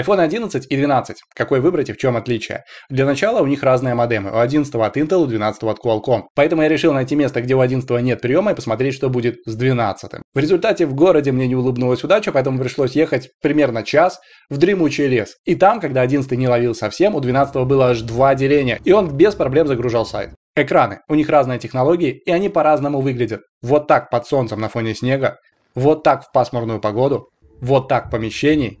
iPhone 11 и 12. Какой выбрать и в чем отличие? Для начала у них разные модемы. У 11 от Intel, у 12 от Qualcomm. Поэтому я решил найти место, где у 11 нет приема и посмотреть, что будет с 12. В результате в городе мне не улыбнулась удача, поэтому пришлось ехать примерно час в дремучий лес. И там, когда 11 не ловил совсем, у 12 было аж два деления, и он без проблем загружал сайт. Экраны. У них разные технологии, и они по-разному выглядят. Вот так под солнцем на фоне снега, вот так в пасмурную погоду, вот так в помещении